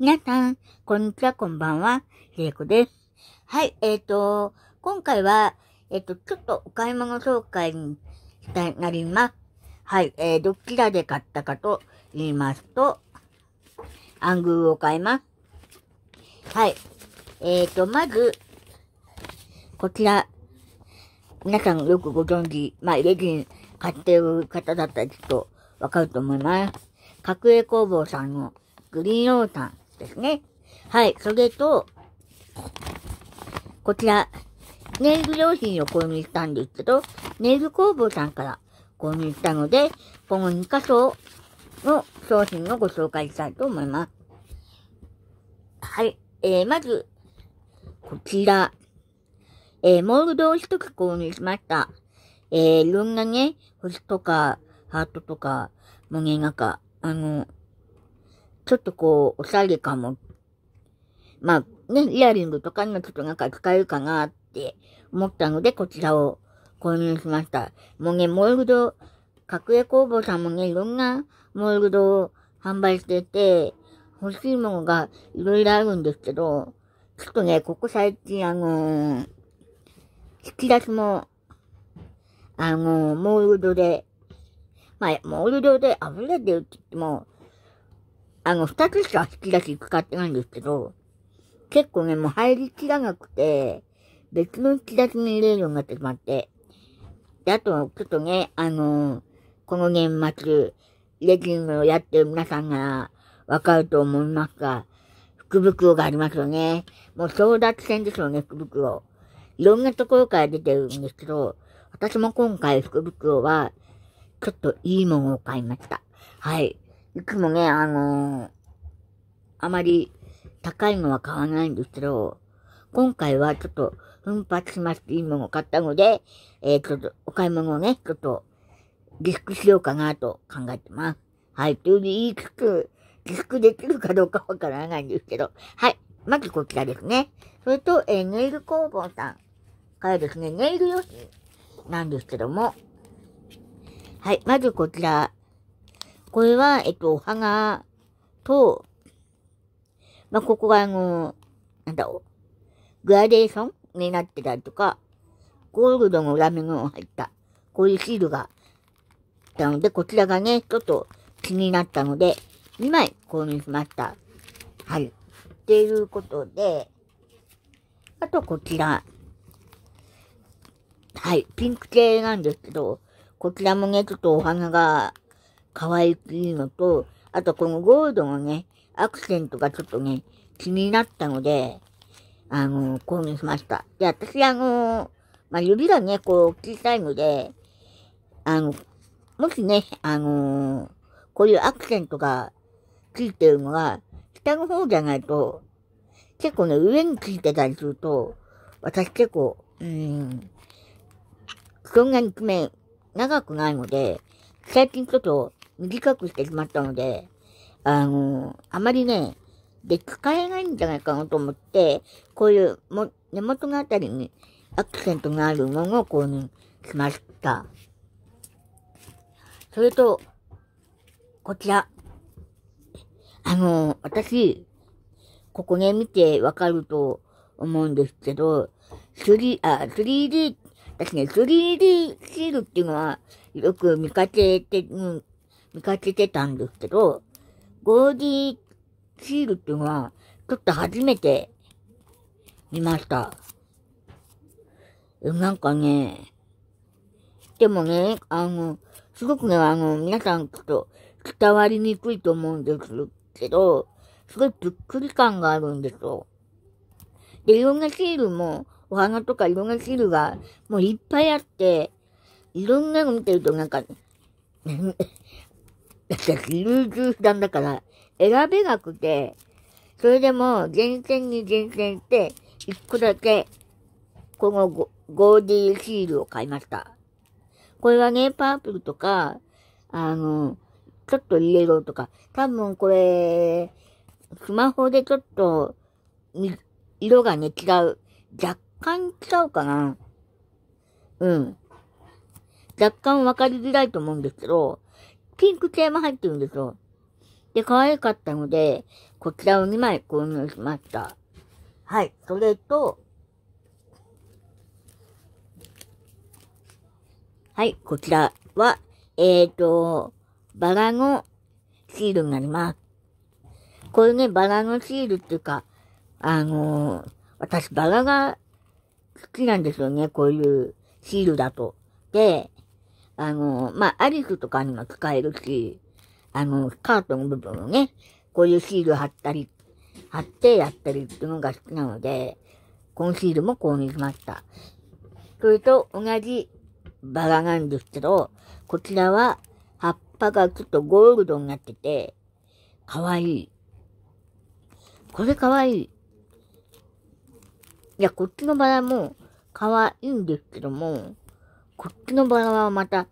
皆さん、こんにちは、こんばんは、ひいこです。はい、えっ、ー、と、今回は、えっ、ー、と、ちょっとお買い物紹介にしたいなります。はい、えー、どちらで買ったかと言いますと、アングルを買います。はい、えっ、ー、と、まず、こちら、皆さんよくご存知、まあ、レジン買ってる方だったらちょっとわかると思います。角栄工房さんのグリーンオーさん。ですね。はい、それと、こちら、ネイル用品を購入したんですけど、ネイル工房さんから購入したので、この2箇所の商品をご紹介したいと思います。はい、えー、まず、こちら、えー、モールドを一つ購入しました。えー、いろんなね、星とか、ハートとか、もね、なんか、あの、ちょっとこう、おしゃれかも。まあ、ね、イヤリングとかにもちょっとなんか使えるかなって思ったので、こちらを購入しました。もうね、モールド、格屋工房さんもね、いろんなモールドを販売してて、欲しいものがいろいろあるんですけど、ちょっとね、ここ最近あのー、引き出しも、あのー、モールドで、まあ、モールドで溢れてるって言っても、あの、二つしか引き出し使ってないんですけど、結構ね、もう入りきらなくて、別の引き出しに入れるようになってしまって。で、あと、ちょっとね、あのー、この年末、レジングをやってる皆さんがわかると思いますが、福袋がありますよね。もう争奪戦ですよね、福袋。いろんなところから出てるんですけど、私も今回福袋は、ちょっといいものを買いました。はい。いつもね、あのー、あまり高いのは買わないんですけど、今回はちょっと奮発しましていいものを買ったので、えー、ちょっとお買い物をね、ちょっと自スクしようかなと考えてます。はい、という言いつつ、リスクできるかどうかわからないんですけど、はい、まずこちらですね。それと、えー、ネイル工房さんからですね、ネイル用紙なんですけども、はい、まずこちら、これは、えっと、お花と、まあ、ここがあの、なんだろう、グラデーションになってたりとか、ゴールドのラメの入った、こういうシールが、たので、こちらがね、ちょっと気になったので、2枚購入しました。はい。っていうことで、あとこちら。はい、ピンク系なんですけど、こちらもね、ちょっとお花が可愛いいのと、あとこのゴールドのね、アクセントがちょっとね、気になったので、あの、購入しました。で、私、あの、まあ、指がね、こう、小さいので、あの、もしね、あのこういうアクセントがついてるのは、下の方じゃないと、結構ね、上についてたりすると、私結構、うん、そんなに爪、長くないので、最近ちょっと短くしてしまったので、あの、あまりね、で、使えないんじゃないかなと思って、こういうも根元のあたりにアクセントがあるものを購入しました。それと、こちら。あの、私、ここね、見てわかると思うんですけど、3、あ、3D、私ね、3D シールっていうのは、よく見かけてる、見かけてたんですけど、ゴーディーシールっていうのは、ちょっと初めて見ました。なんかね、でもね、あの、すごくね、あの、皆さんちょっと伝わりにくいと思うんですけど、すごいぷっくり感があるんですよ。で、いろんなシールも、お花とかいろんなシールがもういっぱいあって、いろんなの見てるとなんか、優柔不断だから、選べなくて、それでも、厳選に厳選して、一個だけ、このゴィーシールを買いました。これはね、パープルとか、あの、ちょっとイエローとか、多分これ、スマホでちょっと、色がね、違う。若干違うかな。うん。若干わかりづらいと思うんですけど、ピンク系も入ってるんですよ。で、可愛かったので、こちらを2枚購入しました。はい、それと、はい、こちらは、えっ、ー、と、バラのシールになります。これね、バラのシールっていうか、あのー、私バラが好きなんですよね、こういうシールだと。で、あの、まあ、アリスとかにも使えるし、あの、カートの部分をね、こういうシール貼ったり、貼ってやったりっていうのが好きなので、コンシールも購入しました。それと同じバラなんですけど、こちらは葉っぱがちょっとゴールドになってて、かわいい。これかわいい。いや、こっちのバラもかわいいんですけども、こっちのバラはまた、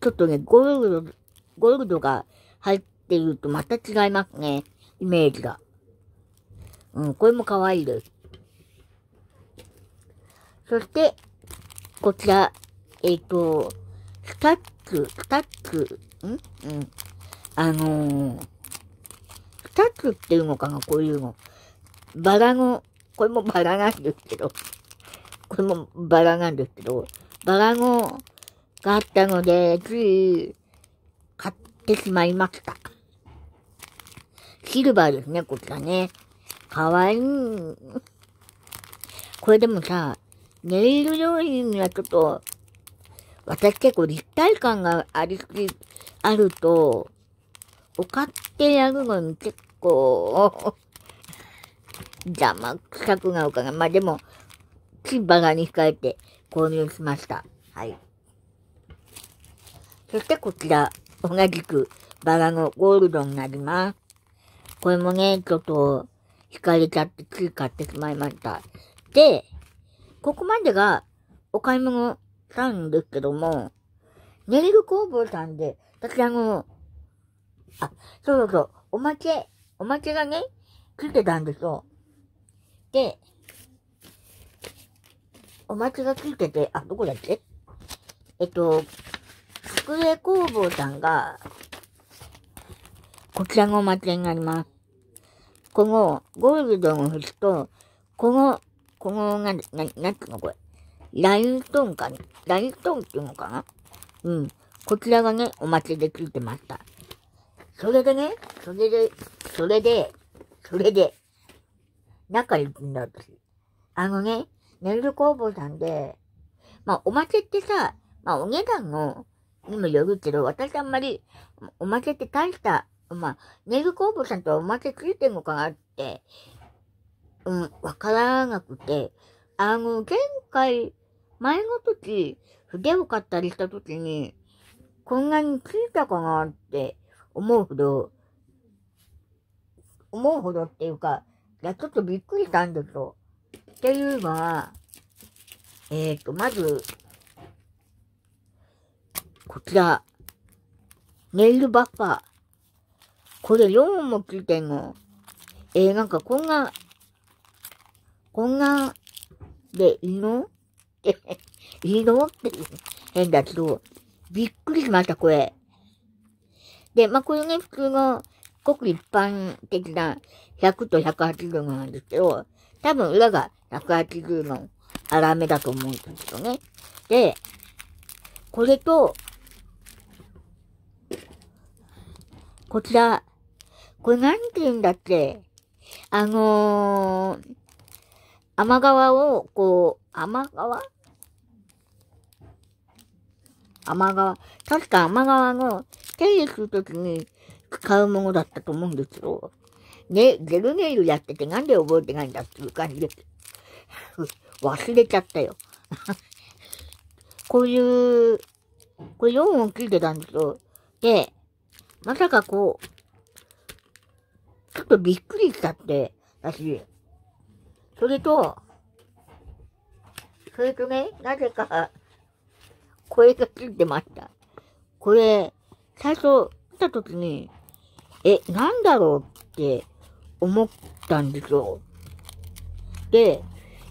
ちょっとね、ゴールド、ゴールドが入っているとまた違いますね。イメージが。うん、これも可愛いです。そして、こちら、えっ、ー、と、スタッツ、スタッツ、んうん。あのー、スタッツっていうのかな、こういうの。バラの、これもバラなんですけど、これもバラなんですけど、バランがあったので、つい買ってしまいました。シルバーですね、こちらね。かわいい。これでもさ、ネイル用品にはちょっと、私結構立体感がありすぎ、あると、お買ってやるのに結構、邪魔くさくなるかが、まあでも、チバラに控えて、購入しました。はい。そしてこちら、同じくバラのゴールドになります。これもね、ちょっと惹かれちゃってつい買ってしまいました。で、ここまでがお買い物したんですけども、ネリル工房さんで、私あの、あ、そうそうそう、おまけ、おまけがね、ついてたんですよ。で、お待ちがついてて、あ、どこだっけえっと、隠れ工房さんが、こちらのお待ちになります。この、ゴールドの縁と、この、この、な、な、なんていうのこれ。ライントンか、ね、ライントンっていうのかなうん。こちらがね、お待ちでついてました。それでね、それで、それで、それで、中行くんだ、私。あのね、ネイル工房さんで、まあ、おまけってさ、まあ、お値段の、にもよるけど、私あんまり、おまけって大した、まあ、ネイル工房さんとはおまけついてんのかなって、うん、わからなくて、あの、前回、前の時、筆を買ったりした時に、こんなについたかなって思うほど、思うほどっていうか、いや、ちょっとびっくりしたんですよ。っていうのは、えっ、ー、と、まず、こちら、ネイルバッファー。これ4もついてんの。えー、なんかこんな、こんな、で、いいのって、いいのって変だけど、びっくりしました、これ。で、まあ、これね、普通の、ごく一般的な100と180なんですけど、多分裏が180の粗めだと思うんですよね。で、これと、こちら、これ何て言うんだっけあのー、甘川を、こう、甘川甘川。確か甘川の手入れするときに使うものだったと思うんですよ。ね、ゼルネイルやっててなんで覚えてないんだっていう感じです。忘れちゃったよ。こういう、これ4音切いてたんですよ。で、まさかこう、ちょっとびっくりしちゃって、私。それと、それとね、なぜか、声がついてました。これ、最初見た時に、え、なんだろうって思ったんですよ。で、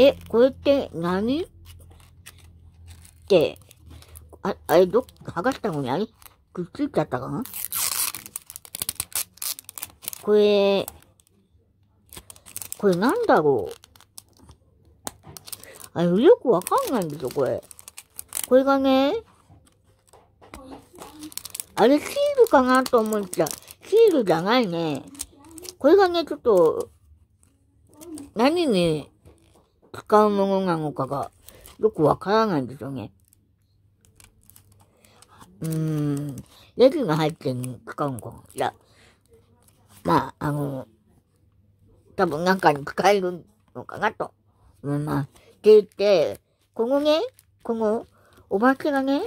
え、これって何って、あ、あれ、ど、剥がしたのにあれくっついちゃったかなこれ、これなんだろうあれ、よくわかんないんですよ、これ。これがね、あれシールかなと思っちゃう。シールじゃないね。これがね、ちょっと、何に、使うものなのかが、よくわからないんですよね。うーん、レジが入ってに使うのかないや、まあ、あの、多分なんかに使えるのかなと思います。って言って、このね、この、お化けがね、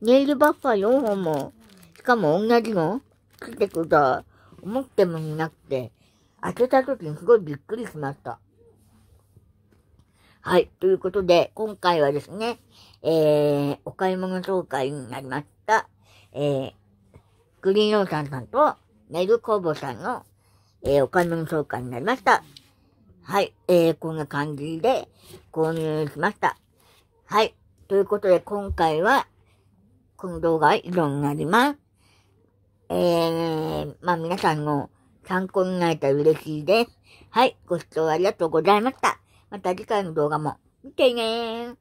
ネイルバッファー4本も、しかも同じの、ついてくるとは思ってもいなくて、開けた時にすごいびっくりしました。はい。ということで、今回はですね、えー、お買い物紹介になりました、えー、グリーンローさんさんとメル工房さんの、えー、お買い物紹介になりました。はい。えー、こんな感じで購入しました。はい。ということで、今回は、この動画は以上になります。えー、まあ皆さんの参考になれたら嬉しいです。はい。ご視聴ありがとうございました。また次回の動画も見てね